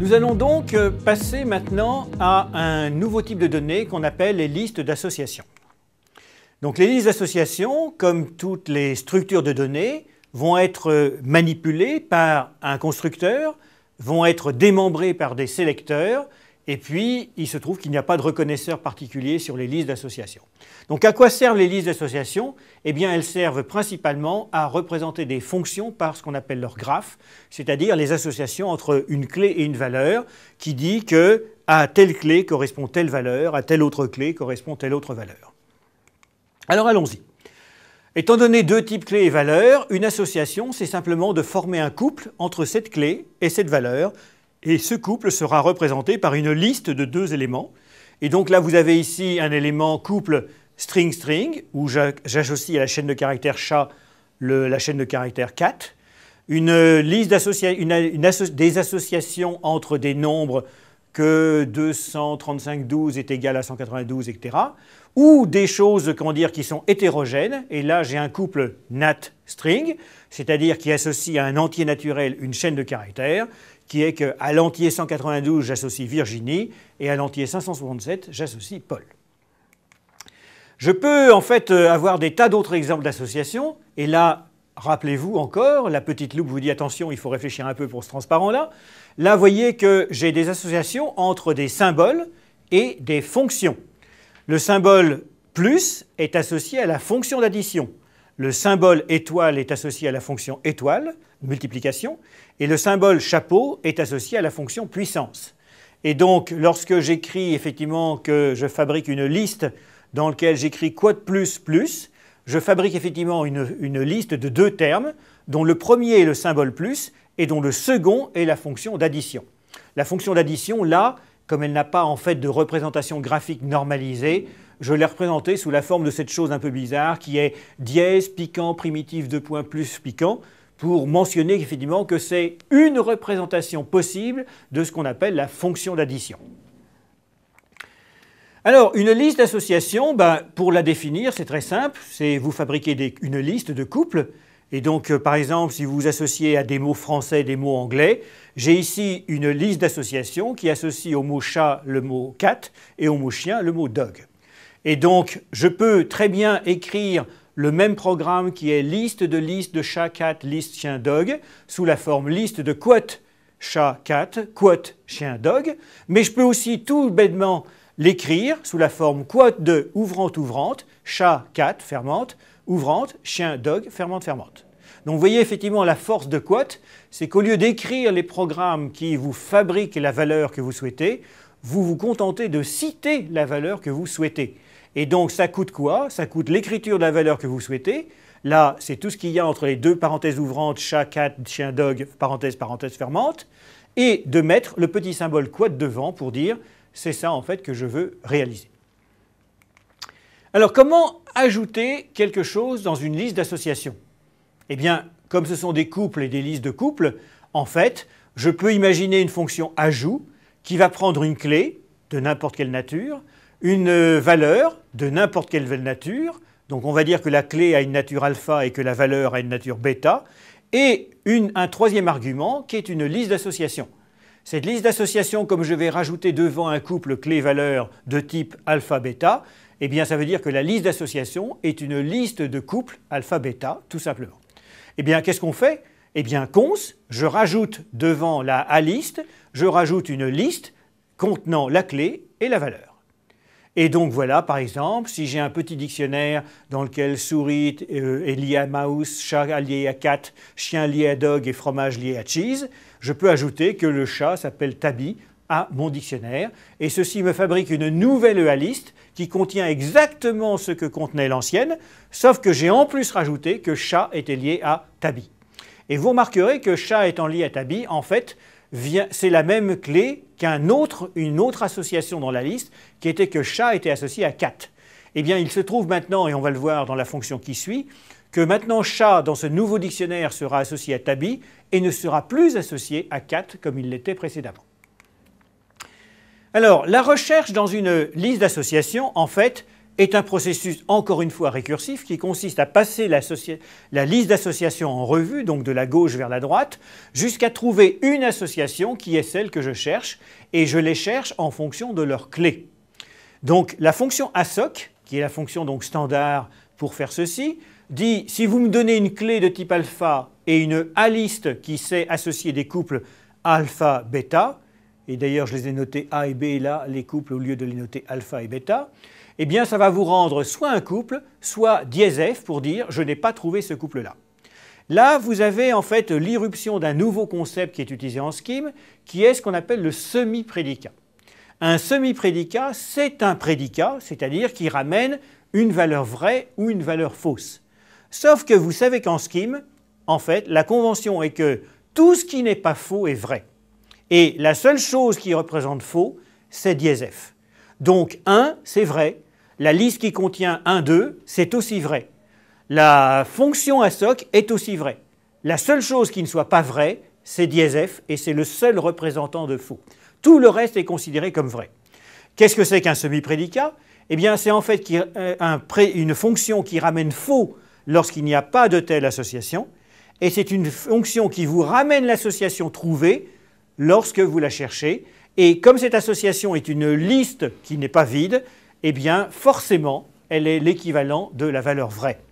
Nous allons donc euh, passer maintenant à un nouveau type de données qu'on appelle les listes d'associations. Donc les listes d'associations, comme toutes les structures de données, vont être manipulées par un constructeur, vont être démembrées par des sélecteurs, et puis, il se trouve qu'il n'y a pas de reconnaisseur particulier sur les listes d'associations. Donc, à quoi servent les listes d'associations Eh bien, elles servent principalement à représenter des fonctions par ce qu'on appelle leur graphe, c'est-à-dire les associations entre une clé et une valeur qui dit que à telle clé correspond telle valeur, à telle autre clé correspond telle autre valeur. Alors, allons-y. Étant donné deux types clés et valeurs, une association, c'est simplement de former un couple entre cette clé et cette valeur et ce couple sera représenté par une liste de deux éléments. Et donc là, vous avez ici un élément couple string-string, où j'associe à la chaîne de caractères chat la chaîne de caractère cat. Une liste des associations entre des nombres que 235,12 est égal à 192, etc. Ou des choses comment dire, qui sont hétérogènes, et là j'ai un couple nat-string, c'est-à-dire qui associe à un entier naturel une chaîne de caractères, qui est qu'à l'entier 192 j'associe Virginie, et à l'entier 567 j'associe Paul. Je peux en fait euh, avoir des tas d'autres exemples d'associations, et là, rappelez-vous encore, la petite loupe vous dit attention, il faut réfléchir un peu pour ce transparent-là. Là, vous voyez que j'ai des associations entre des symboles et des fonctions. Le symbole plus est associé à la fonction d'addition. Le symbole étoile est associé à la fonction étoile, multiplication, et le symbole chapeau est associé à la fonction puissance. Et donc, lorsque j'écris effectivement que je fabrique une liste dans laquelle j'écris quoi de plus plus, je fabrique effectivement une, une, liste de deux termes, dont le premier est le symbole plus et dont le second est la fonction d'addition. La fonction d'addition, là, comme elle n'a pas en fait de représentation graphique normalisée, je l'ai représentée sous la forme de cette chose un peu bizarre qui est dièse, piquant, primitif, deux points, plus, piquant, pour mentionner effectivement que c'est une représentation possible de ce qu'on appelle la fonction d'addition. Alors, une liste d'associations, ben, pour la définir, c'est très simple, c'est vous fabriquez une liste de couples, et donc, euh, par exemple, si vous vous associez à des mots français, des mots anglais, j'ai ici une liste d'associations qui associe au mot chat le mot cat et au mot chien le mot dog. Et donc, je peux très bien écrire le même programme qui est liste de liste de chat, cat, liste, chien, dog, sous la forme liste de quote chat, cat, quote chien, dog, mais je peux aussi tout bêtement l'écrire sous la forme quote de ouvrante, ouvrante, chat, cat, fermante, ouvrante, chien, dog, fermante, fermante. Donc vous voyez effectivement la force de quote, c'est qu'au lieu d'écrire les programmes qui vous fabriquent la valeur que vous souhaitez, vous vous contentez de citer la valeur que vous souhaitez. Et donc ça coûte quoi Ça coûte l'écriture de la valeur que vous souhaitez. Là, c'est tout ce qu'il y a entre les deux parenthèses ouvrantes, chat, cat, chien, dog, parenthèse, parenthèse fermante, et de mettre le petit symbole quote devant pour dire c'est ça en fait que je veux réaliser. Alors comment ajouter quelque chose dans une liste d'associations Eh bien, comme ce sont des couples et des listes de couples, en fait, je peux imaginer une fonction ajout qui va prendre une clé de n'importe quelle nature, une valeur de n'importe quelle nature, donc on va dire que la clé a une nature alpha et que la valeur a une nature bêta, et un troisième argument qui est une liste d'associations. Cette liste d'associations, comme je vais rajouter devant un couple clé-valeur de type alpha-bêta, eh bien ça veut dire que la liste d'associations est une liste de couples alpha-bêta, tout simplement. Eh bien qu'est-ce qu'on fait Eh bien cons, je rajoute devant la A-liste, je rajoute une liste contenant la clé et la valeur. Et donc voilà, par exemple, si j'ai un petit dictionnaire dans lequel souris est lié à mouse, chat lié à cat, chien lié à dog et fromage lié à cheese, je peux ajouter que le chat s'appelle Tabi, à mon dictionnaire, et ceci me fabrique une nouvelle EA liste qui contient exactement ce que contenait l'ancienne, sauf que j'ai en plus rajouté que chat était lié à tabi. Et vous remarquerez que chat étant lié à tabi, en fait, c'est la même clé qu'un autre, une autre association dans la liste, qui était que chat était associé à cat. Eh bien, il se trouve maintenant, et on va le voir dans la fonction qui suit, que maintenant chat dans ce nouveau dictionnaire sera associé à tabi et ne sera plus associé à cat comme il l'était précédemment. Alors, la recherche dans une liste d'associations, en fait, est un processus encore une fois récursif qui consiste à passer la liste d'associations en revue, donc de la gauche vers la droite, jusqu'à trouver une association qui est celle que je cherche, et je les cherche en fonction de leur clé. Donc la fonction ASOC, qui est la fonction donc standard pour faire ceci, dit si vous me donnez une clé de type alpha et une A-liste qui sait associer des couples alpha-bêta, et d'ailleurs je les ai notés A et B là, les couples au lieu de les noter alpha et bêta, eh bien ça va vous rendre soit un couple, soit dièse F pour dire je n'ai pas trouvé ce couple-là. Là, vous avez en fait l'irruption d'un nouveau concept qui est utilisé en scheme, qui est ce qu'on appelle le semi-prédicat. Un semi-prédicat, c'est un prédicat, c'est-à-dire qui ramène une valeur vraie ou une valeur fausse. Sauf que vous savez qu'en scheme, en fait, la convention est que tout ce qui n'est pas faux est vrai. Et la seule chose qui représente faux, c'est dièse Donc 1, c'est vrai. La liste qui contient 1, 2, c'est aussi vrai. La fonction ASOC est aussi vraie. La seule chose qui ne soit pas vraie, c'est dièse et c'est le seul représentant de faux. Tout le reste est considéré comme vrai. Qu'est-ce que c'est qu'un semi-prédicat Eh bien, c'est en fait euh, une fonction qui ramène faux lorsqu'il n'y a pas de telle association, et c'est une fonction qui vous ramène l'association trouvée lorsque vous la cherchez. Et comme cette association est une liste qui n'est pas vide, eh bien forcément, elle est l'équivalent de la valeur vraie.